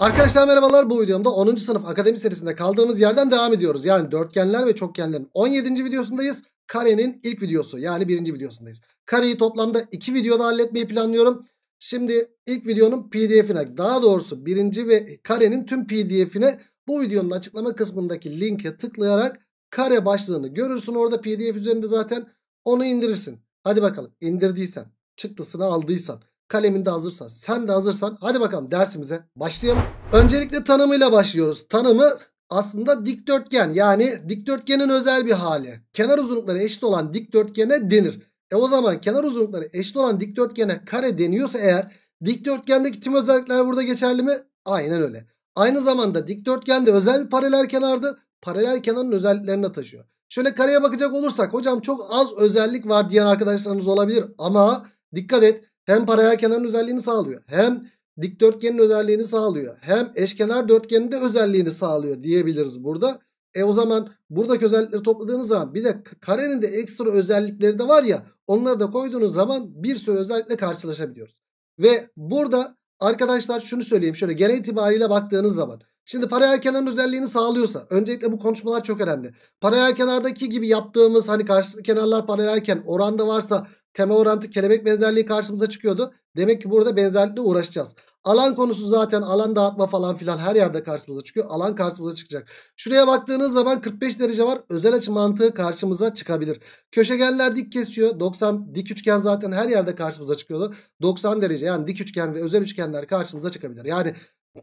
Arkadaşlar merhabalar bu videomda 10. sınıf akademi serisinde kaldığımız yerden devam ediyoruz. Yani dörtgenler ve çokgenlerin 17. videosundayız. Karenin ilk videosu yani birinci videosundayız. Kareyi toplamda 2 videoda halletmeyi planlıyorum. Şimdi ilk videonun pdf'ine daha doğrusu birinci ve karenin tüm pdf'ine bu videonun açıklama kısmındaki linke tıklayarak kare başlığını görürsün. Orada pdf üzerinde zaten onu indirirsin. Hadi bakalım indirdiysen çıktısını aldıysan. Kalemin de hazırsa sen de hazırsan hadi bakalım dersimize başlayalım. Öncelikle tanımıyla başlıyoruz. Tanımı aslında dikdörtgen yani dikdörtgenin özel bir hali. Kenar uzunlukları eşit olan dikdörtgene denir. E o zaman kenar uzunlukları eşit olan dikdörtgene kare deniyorsa eğer dikdörtgendeki tüm özellikler burada geçerli mi? Aynen öyle. Aynı zamanda dikdörtgende özel bir paralel kenardı. Paralel kenarın özelliklerini taşıyor. Şöyle kareye bakacak olursak hocam çok az özellik var diyen arkadaşlarınız olabilir ama dikkat et hem paralel kenarın özelliğini sağlıyor. Hem dikdörtgenin özelliğini sağlıyor. Hem eşkenar dörtgenin de özelliğini sağlıyor diyebiliriz burada. E o zaman buradaki özellikleri topladığınız zaman bir de karenin de ekstra özellikleri de var ya onları da koyduğunuz zaman bir sürü özellikle karşılaşabiliyoruz. Ve burada arkadaşlar şunu söyleyeyim şöyle genel itibariyle baktığınız zaman Şimdi paralel kenarın özelliğini sağlıyorsa öncelikle bu konuşmalar çok önemli. Paralel kenardaki gibi yaptığımız hani karşı kenarlar paralelken oranda varsa temel orantı kelebek benzerliği karşımıza çıkıyordu. Demek ki burada benzerlikle uğraşacağız. Alan konusu zaten alan dağıtma falan filan her yerde karşımıza çıkıyor. Alan karşımıza çıkacak. Şuraya baktığınız zaman 45 derece var. Özel açı mantığı karşımıza çıkabilir. Köşegenler dik kesiyor. 90 dik üçgen zaten her yerde karşımıza çıkıyordu. 90 derece yani dik üçgen ve özel üçgenler karşımıza çıkabilir. Yani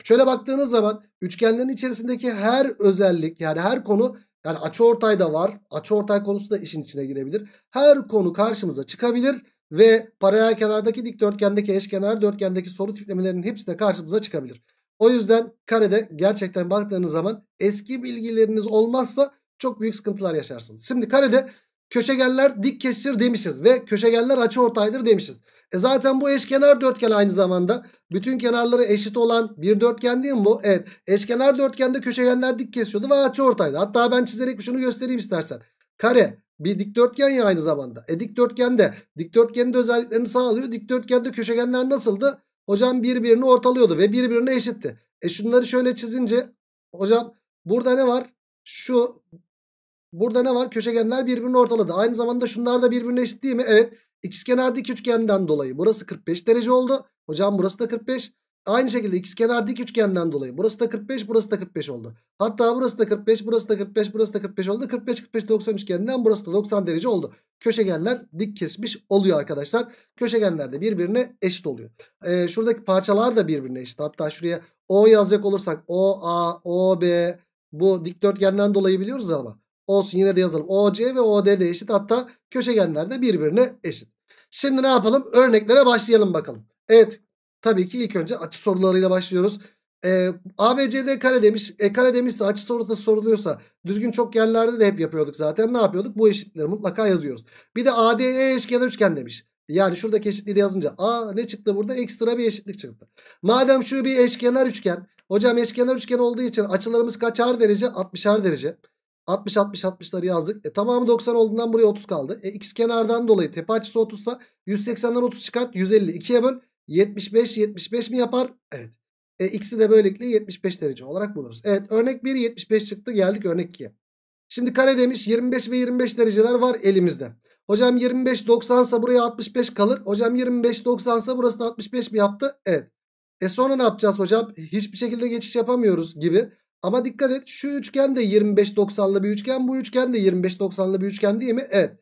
şöyle baktığınız zaman üçgenlerin içerisindeki her özellik yani her konu yani açıortay da var. Açıortay konusu da işin içine girebilir. Her konu karşımıza çıkabilir ve paralel kenardaki dikdörtgendeki eşkenar dörtgendeki soru tiplemelerinin hepsi de karşımıza çıkabilir. O yüzden karede gerçekten baktığınız zaman eski bilgileriniz olmazsa çok büyük sıkıntılar yaşarsınız. Şimdi karede köşegenler dik kesir demişiz ve köşegenler açı ortaydır demişiz. E zaten bu eşkenar dörtgen aynı zamanda bütün kenarları eşit olan bir dörtgen değil mi bu? Evet eşkenar dörtgende köşegenler dik kesiyordu ve açı ortaydı. Hatta ben çizerek şunu göstereyim istersen. Kare bir dikdörtgen ya aynı zamanda. E dikdörtgende dikdörtgenin de özelliklerini sağlıyor. Dikdörtgende köşegenler nasıldı? Hocam birbirini ortalıyordu ve birbirine eşitti. E şunları şöyle çizince hocam burada ne var? Şu Burada ne var? Köşegenler birbirini ortaladı. Aynı zamanda şunlar da birbirine eşit değil mi? Evet. x kenar dik üçgenden dolayı burası 45 derece oldu. Hocam burası da 45. Aynı şekilde x kenar dik üçgenden dolayı burası da 45, burası da 45 oldu. Hatta burası da 45, burası da 45, burası da 45 oldu. 45 45 90 üçgeninden burası da 90 derece oldu. Köşegenler dik kesmiş oluyor arkadaşlar. Köşegenler de birbirine eşit oluyor. Ee, şuradaki parçalar da birbirine eşit. Hatta şuraya O yazacak olursak O A, O B bu dikdörtgenden dolayı biliyoruz ama Olsun yine de yazalım. OC ve OD de eşit. Hatta köşegenler de birbirine eşit. Şimdi ne yapalım? Örneklere başlayalım bakalım. Evet. Tabii ki ilk önce açı sorularıyla başlıyoruz. E, ee, ABCD kare demiş. E kare demişse açı soruda soruluyorsa düzgün çok yerlerde de hep yapıyorduk zaten. Ne yapıyorduk? Bu eşitleri mutlaka yazıyoruz. Bir de ADE eşkenar üçgen demiş. Yani şuradaki eşitliği de yazınca a ne çıktı burada? Ekstra bir eşitlik çıktı. Madem şu bir eşkenar üçgen. Hocam eşkenar üçgen olduğu için açılarımız kaçar derece? 60'ar derece. 60 60 60'ları yazdık. E, tamamı 90 olduğundan buraya 30 kaldı. E, x kenardan dolayı tepe açısı 30 sa 180'den 30 çıkart 150 2'ye böl 75 75 mi yapar? Evet. E, x'i de böylelikle 75 derece olarak buluruz. Evet örnek 1 75 çıktı geldik örnek 2'ye. Şimdi kare demiş 25 ve 25 dereceler var elimizde. Hocam 25 90 sa buraya 65 kalır. Hocam 25 90 sa burası da 65 mi yaptı? Evet. E sonra ne yapacağız hocam? Hiçbir şekilde geçiş yapamıyoruz gibi. Ama dikkat et şu üçgen de 25-90'lı bir üçgen. Bu üçgen de 25-90'lı bir üçgen değil mi? Evet.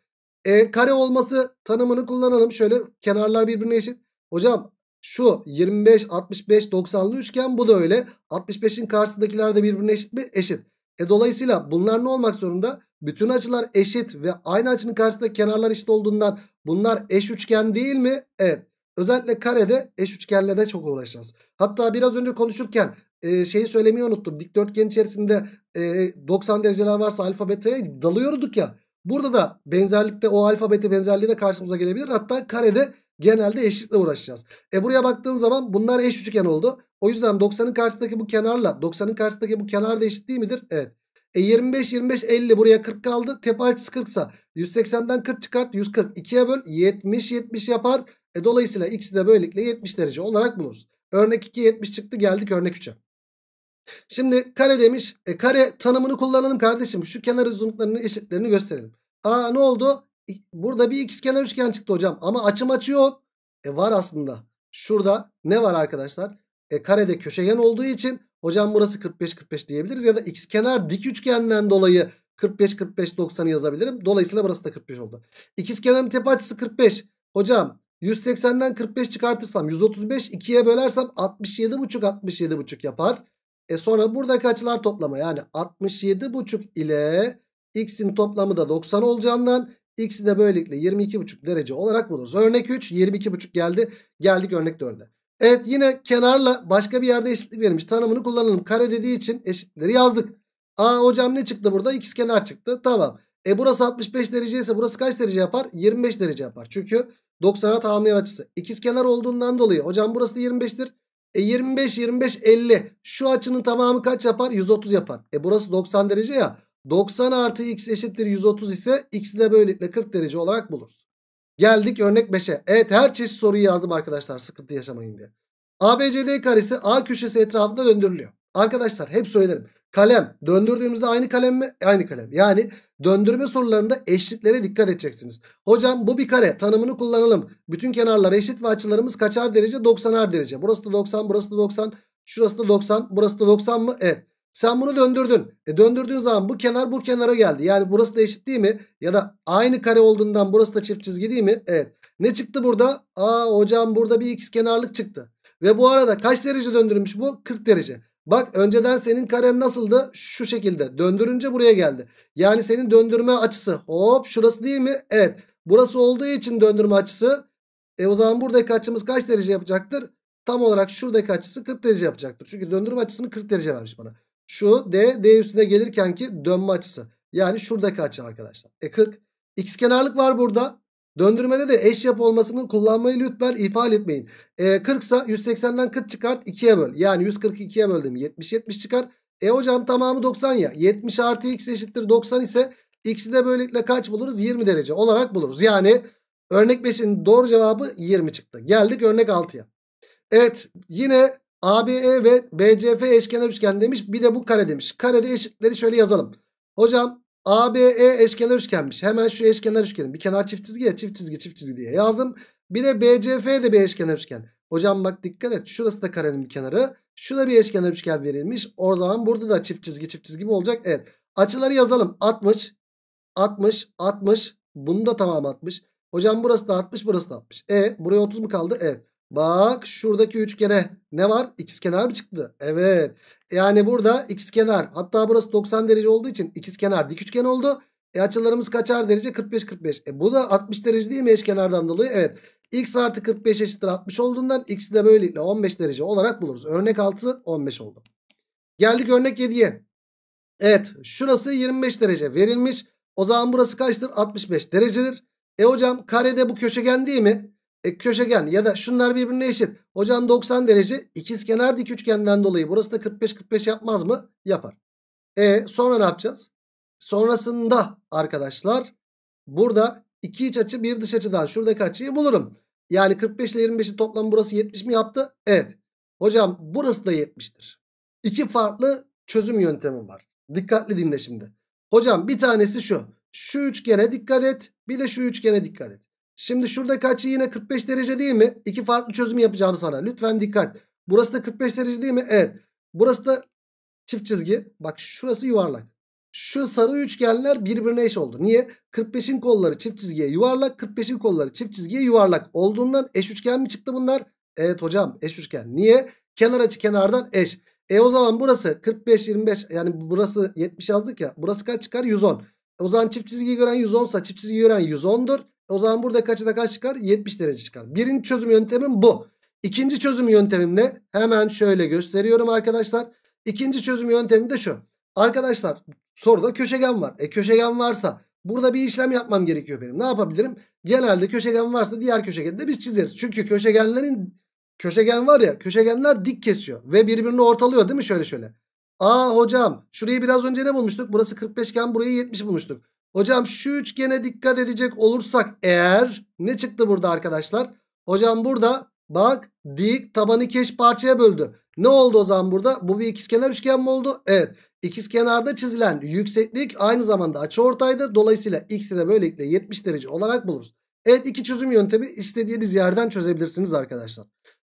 E kare olması tanımını kullanalım. Şöyle kenarlar birbirine eşit. Hocam şu 25, 65, 90'lı üçgen bu da öyle. 65'in karşısındakiler de birbirine eşit mi? Eşit. E dolayısıyla bunlar ne olmak zorunda? Bütün açılar eşit ve aynı açının karşısında kenarlar eşit olduğundan bunlar eş üçgen değil mi? Evet. Özellikle karede eş üçgenle de çok uğraşacağız. Hatta biraz önce konuşurken e, şeyi söylemeyi unuttum. Dikdörtgen içerisinde e, 90 dereceler varsa alfa beta'ya dalıyorduk ya. Burada da benzerlikte o alfa beta benzerliği de karşımıza gelebilir. Hatta karede genelde eşitlikle uğraşacağız. E buraya baktığım zaman bunlar eş üçgen oldu. O yüzden 90'ın karşısındaki bu kenarla 90'ın karşısındaki bu kenar da eşit değil midir? Evet. E 25 25 50 buraya 40 kaldı. Tepe açısı 40 sa 180'den 40 çıkart 140 2'ye böl 70 70 yapar. E dolayısıyla x'i de böylelikle 70 derece olarak buluruz. Örnek 2 70 çıktı geldik örnek 3'e. Şimdi kare demiş. E, kare tanımını kullanalım kardeşim. Şu kenar uzunluklarının eşitlerini gösterelim. Aa ne oldu? Burada bir ikizkenar üçgen çıktı hocam. Ama açım açı yok. E, var aslında. Şurada ne var arkadaşlar? E, karede köşegen olduğu için hocam burası 45-45 diyebiliriz. Ya da ikizkenar dik üçgenden dolayı 45-45-90'ı yazabilirim. Dolayısıyla burası da 45 oldu. İkizkenarın tepe açısı 45. Hocam 180'den 45 çıkartırsam 135 2'ye bölersem 67,5 67,5 yapar. E sonra buradaki açılar toplama yani 67,5 ile x'in toplamı da 90 olacağından x'i de böylelikle 22,5 derece olarak buluruz. Örnek 3 22,5 geldi. Geldik örnek 4'e. Evet yine kenarla başka bir yerde eşitlik verilmiş. Tanımını kullanalım. Kare dediği için eşitleri yazdık. Aa hocam ne çıktı burada? İkiz kenar çıktı. Tamam. E burası 65 derece ise burası kaç derece yapar? 25 derece yapar. Çünkü 90'a tamamlayan açısı. İkiz kenar olduğundan dolayı hocam burası da 25'tir. E 25 25 50. Şu açının tamamı kaç yapar? 130 yapar. E burası 90 derece ya. 90 artı x eşittir 130 ise x'i de böylelikle 40 derece olarak buluruz. Geldik örnek 5'e. Evet her çeşit soruyu yazdım arkadaşlar sıkıntı yaşamayın diye. ABCD karesi A köşesi etrafında döndürülüyor. Arkadaşlar hep söylerim. Kalem döndürdüğümüzde aynı kalem mi? Aynı kalem. Yani döndürme sorularında eşitlere dikkat edeceksiniz. Hocam bu bir kare tanımını kullanalım. Bütün kenarlar eşit ve açılarımız kaçar derece? 90'ar derece. Burası da 90, burası da 90, şurası da 90, burası da 90 mı? Evet. Sen bunu döndürdün. E döndürdüğün zaman bu kenar bu kenara geldi. Yani burası da eşit değil mi? Ya da aynı kare olduğundan burası da çift çizgi değil mi? Evet. Ne çıktı burada? Aa hocam burada bir x kenarlık çıktı. Ve bu arada kaç derece döndürmüş bu? 40 derece. Bak önceden senin karen nasıldı? Şu şekilde. Döndürünce buraya geldi. Yani senin döndürme açısı. Hop şurası değil mi? Evet. Burası olduğu için döndürme açısı. E o zaman buradaki açımız kaç derece yapacaktır? Tam olarak şuradaki açısı 40 derece yapacaktır. Çünkü döndürme açısını 40 derece vermiş bana. Şu D, D üstüne gelirken ki dönme açısı. Yani şuradaki açı arkadaşlar. E 40. X kenarlık var burada. Döndürmede de eş yapı olmasını kullanmayı lütfen ifade etmeyin. E, 40 ise 180'den 40 çıkart 2'ye böl. Yani 142'ye böldüm 70 70 çıkar. E hocam tamamı 90 ya. 70 artı x eşittir 90 ise x'i de böylelikle kaç buluruz? 20 derece olarak buluruz. Yani örnek 5'in doğru cevabı 20 çıktı. Geldik örnek 6'ya. Evet yine ABE ve BCF eşkenar üçgen demiş. Bir de bu kare demiş. Karede eşitleri şöyle yazalım. Hocam ABE eşkenar üçgenmiş. Hemen şu eşkenar üçgenin bir kenar çift çizgi ya çift çizgi çift çizgi diye yazdım. Bir de BCF de bir eşkenar üçgen. Hocam bak dikkat et. Şurası da karenin bir kenarı. Şurada bir eşkenar üçgen verilmiş. O zaman burada da çift çizgi çift çizgi mi olacak? Evet. Açıları yazalım. 60, 60, 60. Bunu da tamam 60. Hocam burası da 60, burası da 60. E buraya 30 mu kaldı? Evet. Bak şuradaki üçgene ne var? X kenar mı çıktı? Evet. Yani burada x kenar. Hatta burası 90 derece olduğu için ikiz kenar dik üçgen oldu. E açılarımız kaçar derece? 45-45. E bu da 60 derece değil mi eşkenardan dolayı? Evet. X artı 45 eşittir 60 olduğundan x'i de böylelikle 15 derece olarak buluruz. Örnek 6 15 oldu. Geldik örnek 7'ye. Evet şurası 25 derece verilmiş. O zaman burası kaçtır? 65 derecedir. E hocam karede bu köşegen değil mi? E, köşegen ya da şunlar birbirine eşit. Hocam 90 derece ikizkenar dik üçgenden dolayı burası da 45-45 yapmaz mı? Yapar. E sonra ne yapacağız? Sonrasında arkadaşlar burada iki iç açı bir dış açıdan şuradaki açıyı bulurum. Yani 45 ile 25'i toplam burası 70 mi yaptı? Evet. Hocam burası da 70'tir. İki farklı çözüm yöntemi var. Dikkatli dinle şimdi. Hocam bir tanesi şu. Şu üçgene dikkat et. Bir de şu üçgene dikkat et. Şimdi şuradaki açı yine 45 derece değil mi? İki farklı çözüm yapacağım sana. Lütfen dikkat. Burası da 45 derece değil mi? Evet. Burası da çift çizgi. Bak şurası yuvarlak. Şu sarı üçgenler birbirine eş oldu. Niye? 45'in kolları çift çizgiye yuvarlak. 45'in kolları çift çizgiye yuvarlak. Olduğundan eş üçgen mi çıktı bunlar? Evet hocam eş üçgen. Niye? Kenar açı kenardan eş. E o zaman burası 45 25 yani burası 70 yazdık ya. Burası kaç çıkar? 110. O zaman çift çizgiyi gören 110 ise çift çizgiyi gören 110'dur. O zaman burada kaçı kaç çıkar? 70 derece çıkar. Birinci çözüm yöntemim bu. İkinci çözüm yöntemim ne? Hemen şöyle gösteriyorum arkadaşlar. İkinci çözüm yöntemi de şu. Arkadaşlar soruda köşegen var. E köşegen varsa burada bir işlem yapmam gerekiyor benim. Ne yapabilirim? Genelde köşegen varsa diğer köşegeni de biz çizeriz. Çünkü köşegenlerin köşegen var ya köşegenler dik kesiyor. Ve birbirini ortalıyor değil mi şöyle şöyle. Aa hocam şurayı biraz önce ne bulmuştuk? Burası 45 iken burayı 70 bulmuştuk. Hocam şu üçgene dikkat edecek olursak eğer ne çıktı burada arkadaşlar? Hocam burada bak dik tabanı keş parçaya böldü. Ne oldu o zaman burada? Bu bir ikizkenar üçgen mi oldu? Evet. İkizkenarda çizilen yükseklik aynı zamanda açıortaydır. Dolayısıyla x'i de böylelikle 70 derece olarak buluruz. Evet iki çözüm yöntemi istediğiniz yerden çözebilirsiniz arkadaşlar.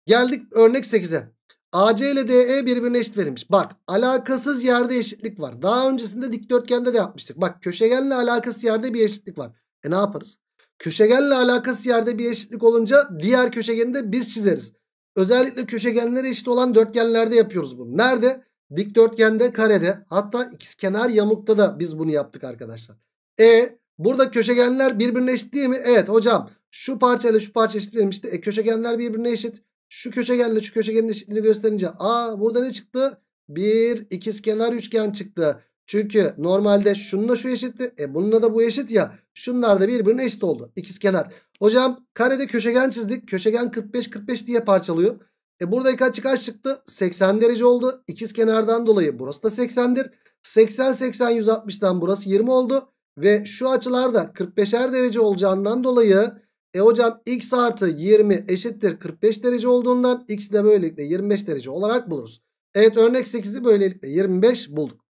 Geldik örnek 8'e. AC ile DE birbirine eşit verilmiş. Bak alakasız yerde eşitlik var. Daha öncesinde dikdörtgende de yapmıştık. Bak köşegenle alakasız yerde bir eşitlik var. E ne yaparız? Köşegenle alakasız yerde bir eşitlik olunca diğer köşegeni de biz çizeriz. Özellikle köşegenlere eşit olan dörtgenlerde yapıyoruz bunu. Nerede? Dikdörtgende, karede hatta ikizkenar yamukta da biz bunu yaptık arkadaşlar. E burada köşegenler birbirine eşit değil mi? Evet hocam şu parçayla şu parça eşit verilmişti. E köşegenler birbirine eşit. Şu köşe geldi, şu köşegenin eşitliğini gösterince a burada ne çıktı? Bir ikiz kenar üçgen çıktı. Çünkü normalde şununla şu eşitti. E bununla da bu eşit ya. Şunlar da birbirine eşit oldu. kenar. Hocam karede köşegen çizdik. Köşegen 45-45 diye parçalıyor. E buradaki açı kaç çıktı? 80 derece oldu. kenardan dolayı burası da 80'dir. 80-80-160'dan burası 20 oldu. Ve şu açılarda 45'er derece olacağından dolayı e hocam x artı 20 eşittir 45 derece olduğundan x de böylelikle 25 derece olarak buluruz. Evet örnek 8'i böylelikle 25 bulduk.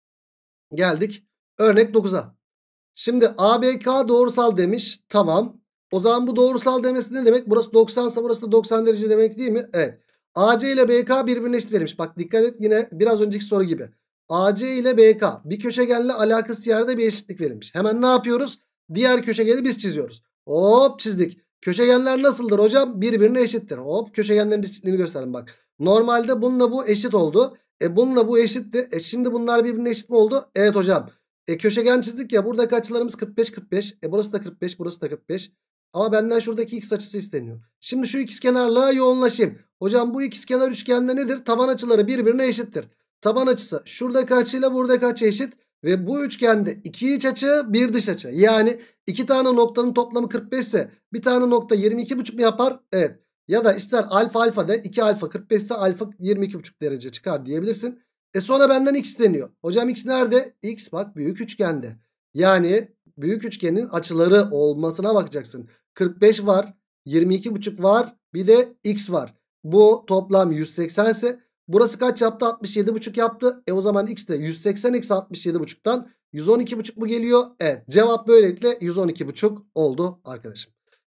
Geldik örnek 9'a. Şimdi ABK doğrusal demiş. Tamam. O zaman bu doğrusal demesi ne demek? Burası 90 ise burası da 90 derece demek değil mi? Evet. AC ile BK birbirine eşit verilmiş. Bak dikkat et yine biraz önceki soru gibi. AC ile BK bir köşegenle alakası yerde bir eşitlik verilmiş. Hemen ne yapıyoruz? Diğer köşegeni biz çiziyoruz. Hop çizdik. Köşegenler nasıldır hocam? Birbirine eşittir. Hop köşegenlerin eşitliğini gösterin bak. Normalde bununla bu eşit oldu. E bununla bu eşitti. E şimdi bunlar birbirine eşit mi oldu? Evet hocam. E köşegen çizdik ya buradaki açılarımız 45 45. E burası da 45 burası da 45. Ama benden şuradaki x açısı isteniyor. Şimdi şu ikizkenarla yoğunlaşayım. Hocam bu ikizkenar üçgende nedir? Taban açıları birbirine eşittir. Taban açısı şuradaki açıyla buradaki açı eşit. Ve bu üçgende iki iç açı bir dış açı. Yani iki tane noktanın toplamı 45 ise bir tane nokta 22,5 mu yapar? Evet. Ya da ister alfa alfa de 2 alfa 45 ise alfa 22,5 derece çıkar diyebilirsin. E sonra benden x isteniyor. Hocam x nerede? X bak büyük üçgende. Yani büyük üçgenin açıları olmasına bakacaksın. 45 var, 22,5 var, bir de x var. Bu toplam 180 ise Burası kaç yaptı? 67,5 yaptı. E o zaman x de 180 eksi 67,5'tan 112,5 bu geliyor. Evet cevap böylelikle 112,5 oldu arkadaşım.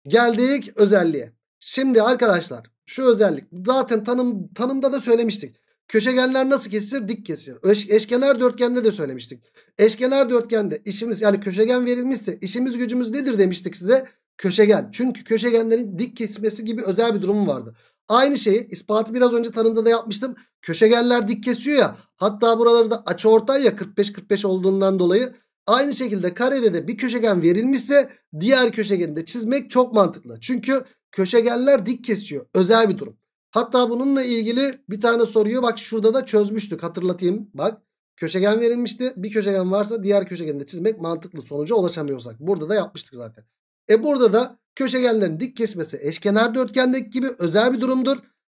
Geldik özelliğe. Şimdi arkadaşlar şu özellik zaten tanım tanımda da söylemiştik. Köşegenler nasıl kesir? Dik kesir. Eş, eşkenar dörtgende de söylemiştik. Eşkenar dörtgende işimiz yani köşegen verilmişse işimiz gücümüz nedir demiştik size? Köşegen. Çünkü köşegenlerin dik kesmesi gibi özel bir durumu vardı. Aynı şeyi ispatı biraz önce tanımda da yapmıştım. Köşegenler dik kesiyor ya. Hatta buraları da açı ortay ya 45-45 olduğundan dolayı. Aynı şekilde karede de bir köşegen verilmişse diğer köşegeni de çizmek çok mantıklı. Çünkü köşegenler dik kesiyor. Özel bir durum. Hatta bununla ilgili bir tane soruyu bak şurada da çözmüştük hatırlatayım. Bak köşegen verilmişti. Bir köşegen varsa diğer köşegeni de çizmek mantıklı sonuca ulaşamıyorsak. Burada da yapmıştık zaten. E burada da köşegenlerin dik kesmesi eşkenar dörtgendeki gibi özel bir durumdur.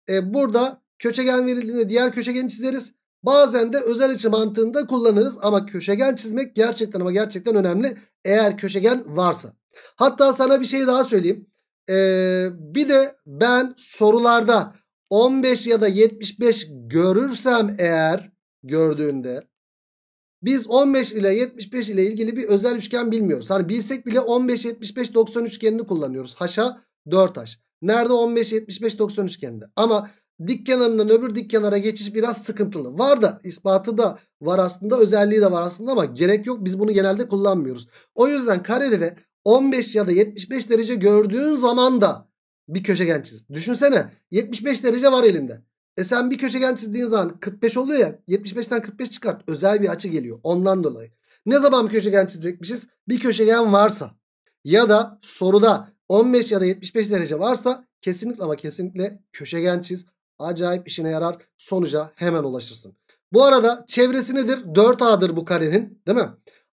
E burada köşegen verildiğinde diğer köşegeni çizeriz. Bazen de özel açı mantığında kullanırız ama köşegen çizmek gerçekten ama gerçekten önemli eğer köşegen varsa. Hatta sana bir şey daha söyleyeyim. Ee, bir de ben sorularda 15 ya da 75 görürsem eğer gördüğünde biz 15 ile 75 ile ilgili bir özel üçgen bilmiyoruz. Hani bilsek bile 15 75 90 üçgenini kullanıyoruz. Haşa 4 haş. Nerede 15 75 90 üçgeninde? Ama dik kenarından öbür dik kenara geçiş biraz sıkıntılı. Var da ispatı da var aslında özelliği de var aslında ama gerek yok. Biz bunu genelde kullanmıyoruz. O yüzden karede de 15 ya da 75 derece gördüğün zaman da bir köşegen çiz. Düşünsene 75 derece var elinde. E sen bir köşegen çizdiğin zaman 45 oluyor ya 75'ten 45 çıkart özel bir açı geliyor ondan dolayı. Ne zaman bir köşegen çizecekmişiz? Bir köşegen varsa ya da soruda 15 ya da 75 derece varsa kesinlikle ama kesinlikle köşegen çiz. Acayip işine yarar sonuca hemen ulaşırsın. Bu arada çevresi nedir? 4A'dır bu karenin değil mi?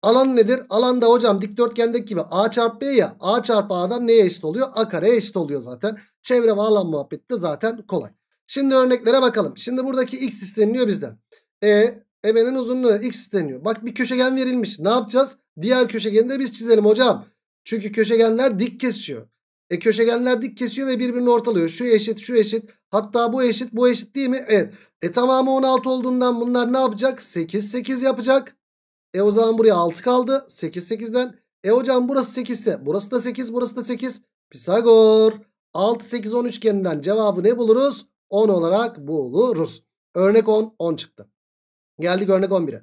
Alan nedir? Alanda hocam dikdörtgendeki gibi A çarpı B ya A çarpı A'dan neye eşit oluyor? A kareye eşit oluyor zaten. Çevre ve alan muhabbeti de zaten kolay. Şimdi örneklere bakalım. Şimdi buradaki x isteniliyor bizden. E, ebenin uzunluğu x isteniyor. Bak bir köşegen verilmiş. Ne yapacağız? Diğer köşegeni de biz çizelim hocam. Çünkü köşegenler dik kesiyor. E köşegenler dik kesiyor ve birbirini ortalıyor. Şu eşit, şu eşit. Hatta bu eşit, bu eşit değil mi? Evet. E tamamı 16 olduğundan bunlar ne yapacak? 8, 8 yapacak. E o zaman buraya 6 kaldı. 8, 8'den. E hocam burası 8 ise burası da 8, burası da 8. Pisagor. 6, 8, 13 üçgeninden cevabı ne buluruz? 10 olarak buluruz. Örnek 10 10 çıktı. Geldik örnek 11'e.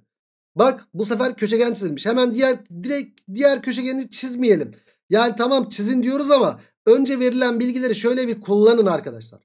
Bak bu sefer köşegen çizilmiş. Hemen diğer direkt diğer köşegeni çizmeyelim. Yani tamam çizin diyoruz ama önce verilen bilgileri şöyle bir kullanın arkadaşlar.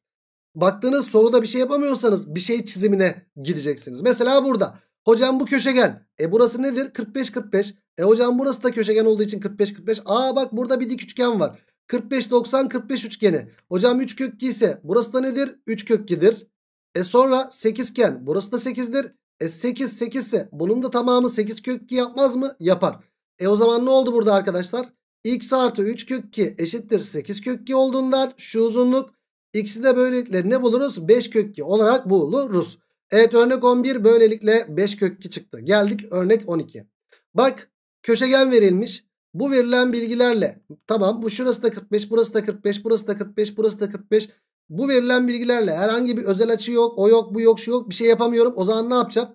Baktığınız soruda bir şey yapamıyorsanız bir şey çizimine gideceksiniz. Mesela burada hocam bu köşegen. E burası nedir? 45-45. E hocam burası da köşegen olduğu için 45-45. Aa bak burada bir dik üçgen var. 45 90 45 üçgeni. Hocam 3 kökü ise burası da nedir? 3 kökkidir. E sonra 8 iken burası da 8'dir. E 8 8 ise bunun da tamamı 8 kökki yapmaz mı? Yapar. E o zaman ne oldu burada arkadaşlar? X artı 3 kökki eşittir 8 kökki olduğundan şu uzunluk x'i de böylelikle ne buluruz? 5 kökki olarak buluruz. Evet örnek 11 böylelikle 5 kökki çıktı. Geldik örnek 12. Bak köşegen verilmiş. Bu verilen bilgilerle tamam bu şurası da 45 burası da 45 burası da 45 burası da 45. Bu verilen bilgilerle herhangi bir özel açı yok o yok bu yok şu yok bir şey yapamıyorum. O zaman ne yapacağım?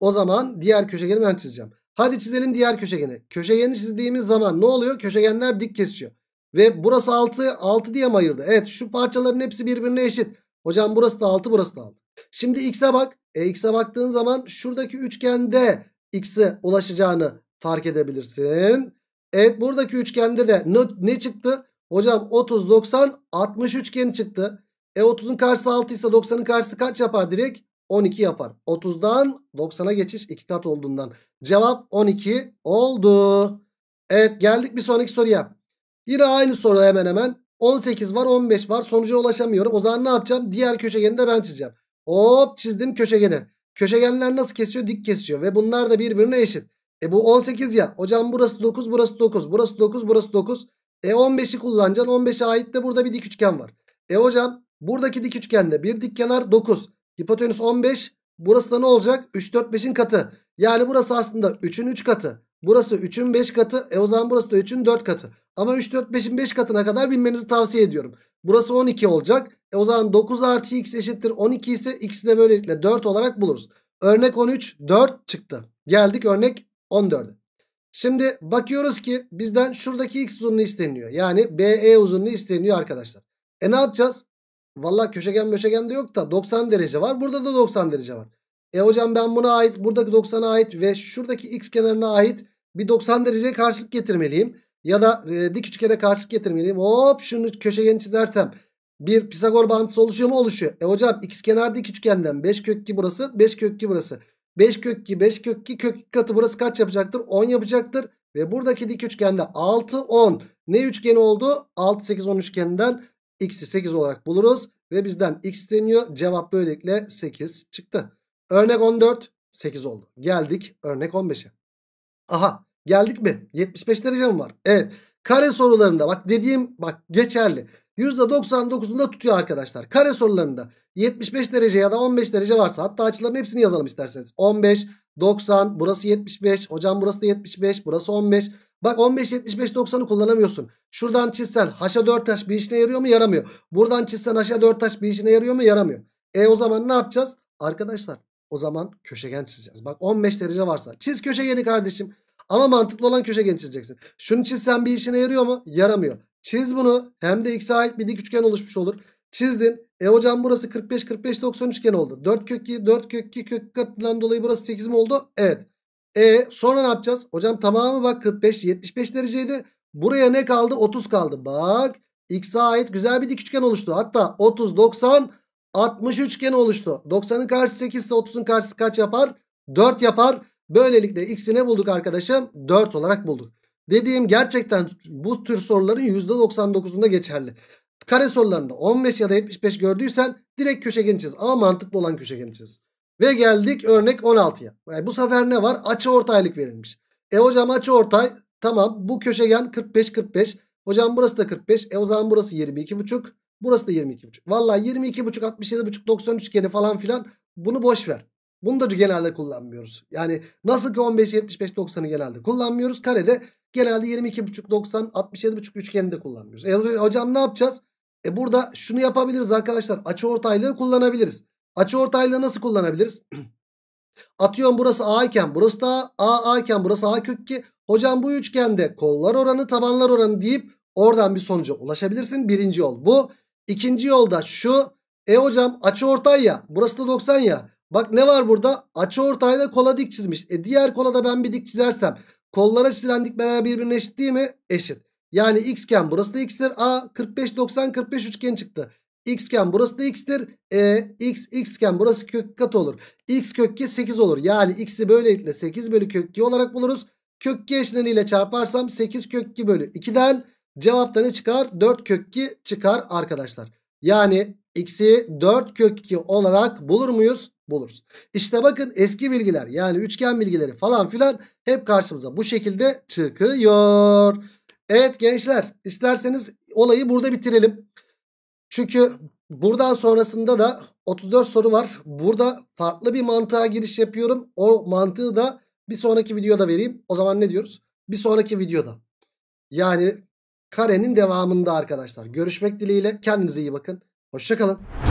O zaman diğer köşegeni ben çizeceğim. Hadi çizelim diğer köşegeni. Köşegeni çizdiğimiz zaman ne oluyor? Köşegenler dik kesiyor. Ve burası 6 6 diye mi ayırdı? Evet şu parçaların hepsi birbirine eşit. Hocam burası da 6 burası da 6. Şimdi x'e bak. E, x'e baktığın zaman şuradaki üçgende x'e ulaşacağını fark edebilirsin. Evet buradaki üçgende de ne, ne çıktı? Hocam 30, 90, 60 üçgeni çıktı. E 30'un karşısı 6 ise 90'ın karşısı kaç yapar direkt? 12 yapar. 30'dan 90'a geçiş 2 kat olduğundan. Cevap 12 oldu. Evet geldik bir sonraki soruya. Yine aynı soru hemen hemen. 18 var 15 var sonuca ulaşamıyorum. O zaman ne yapacağım? Diğer köşegeni de ben çizeceğim. Hop çizdim köşegeni. Köşegenler nasıl kesiyor? Dik kesiyor ve bunlar da birbirine eşit. E bu 18 ya. Hocam burası 9 burası 9 burası 9 burası 9. E 15'i kullanacaksın. 15'e ait de burada bir dik üçgen var. E hocam buradaki dik üçgende bir dik kenar 9. Hipotenüs 15. Burası da ne olacak? 3 4 5'in katı. Yani burası aslında 3'ün 3 katı. Burası 3'ün 5 katı. E o zaman burası da 3'ün 4 katı. Ama 3 4 5'in 5 katına kadar bilmenizi tavsiye ediyorum. Burası 12 olacak. E o zaman 9 artı x eşittir 12 ise x'i de böylelikle 4 olarak buluruz. Örnek 13 4 çıktı. Geldik örnek 14'e. Şimdi bakıyoruz ki bizden şuradaki x uzunluğu isteniyor. Yani BE uzunluğu isteniyor arkadaşlar. E ne yapacağız? Valla köşegen köşegen de yok da 90 derece var. Burada da 90 derece var. E hocam ben buna ait buradaki 90'a ait ve şuradaki x kenarına ait bir 90 dereceye karşılık getirmeliyim. Ya da e, dik üçgene karşılık getirmeliyim. Hop şunu köşegeni çizersem bir Pisagor bağıntısı oluşuyor mu? Oluşuyor. E hocam x kenar dik üçgenden 5 kök 2 burası 5 kök 2 burası. 5 kök 2 5 kök 2 kök katı burası kaç yapacaktır? 10 yapacaktır. Ve buradaki dik üçgende 6 10 ne üçgeni oldu? 6 8 10 üçgeninden x'i 8 olarak buluruz. Ve bizden x deniyor. Cevap böylelikle 8 çıktı. Örnek 14 8 oldu. Geldik örnek 15'e. Aha geldik mi? 75 derece mi var? Evet. Kare sorularında bak dediğim bak geçerli. %99'unda tutuyor arkadaşlar. Kare sorularında 75 derece ya da 15 derece varsa hatta açıların hepsini yazalım isterseniz. 15, 90, burası 75, hocam burası da 75, burası 15. Bak 15, 75, 90'ı kullanamıyorsun. Şuradan çizsen haşa 4 taş bir işine yarıyor mu? Yaramıyor. Buradan çizsen haşa 4 taş bir işine yarıyor mu? Yaramıyor. E o zaman ne yapacağız? Arkadaşlar o zaman köşegen çizeceğiz. Bak 15 derece varsa çiz köşegeni kardeşim. Ama mantıklı olan köşegen çizeceksin. Şunu çizsen bir işine yarıyor mu? Yaramıyor. Çiz bunu. Hem de x'e ait bir dik üçgen oluşmuş olur. Çizdin. E hocam burası 45 45 90 üçgen oldu. 4 kök 2 4 kök 2 kök katından dolayı burası 8 mi oldu? Evet. E sonra ne yapacağız? Hocam tamamı bak 45 75 dereceydi. Buraya ne kaldı? 30 kaldı. Bak x'e ait güzel bir dik üçgen oluştu. Hatta 30 90 60 üçgen oluştu. 90'ın karşısı 8 ise 30'un karşısı kaç yapar? 4 yapar. Böylelikle x'i ne bulduk arkadaşım? 4 olarak bulduk. Dediğim gerçekten bu tür soruların %99'unda geçerli. Kare sorularında 15 ya da 75 gördüysen direkt köşegeni çiz. Ama mantıklı olan köşegeni çiz. Ve geldik örnek 16'ya. Yani bu sefer ne var? Açı ortaylık verilmiş. E hocam açı ortay. Tamam bu köşegen 45-45. Hocam burası da 45. E o zaman burası 22,5. Burası da 22,5. Valla 22,5, 67,5, 93 üçgeni falan filan bunu boş ver. Bunu da genelde kullanmıyoruz. Yani nasıl ki 15, 75, 90'ı genelde kullanmıyoruz. Karede genelde 22,5, 90, 67,5 üçgeni de kullanmıyoruz. E hocam ne yapacağız? E burada şunu yapabiliriz arkadaşlar. Açı ortaylığı kullanabiliriz. Açı ortaylığı nasıl kullanabiliriz? Atıyorum burası A iken burası da A, A iken burası A kök 2. Hocam bu üçgende kollar oranı tabanlar oranı deyip oradan bir sonuca ulaşabilirsin. Birinci yol bu. İkinci yolda şu. E hocam açı ortay ya burası da 90 ya. Bak ne var burada? Açı ortayda kola dik çizmiş. E diğer kola da ben bir dik çizersem kollara çizilen dikmeler birbirine eşit değil mi? Eşit. Yani xken burası da x'tir. A 45 90 45 üçgen çıktı. xken burası da x'tir. E x xken burası kök kat olur. x kökke 8 olur. Yani x'i böylelikle 8 bölü kökke olarak buluruz. Kökke eşleniyle çarparsam 8 kökke bölü 2'den cevapta ne çıkar? 4 kökke çıkar arkadaşlar. Yani x'i 4 kök 2 olarak bulur muyuz? buluruz. İşte bakın eski bilgiler yani üçgen bilgileri falan filan hep karşımıza bu şekilde çıkıyor. Evet gençler isterseniz olayı burada bitirelim. Çünkü buradan sonrasında da 34 soru var. Burada farklı bir mantığa giriş yapıyorum. O mantığı da bir sonraki videoda vereyim. O zaman ne diyoruz? Bir sonraki videoda. Yani karenin devamında arkadaşlar. Görüşmek dileğiyle. Kendinize iyi bakın. Hoşçakalın.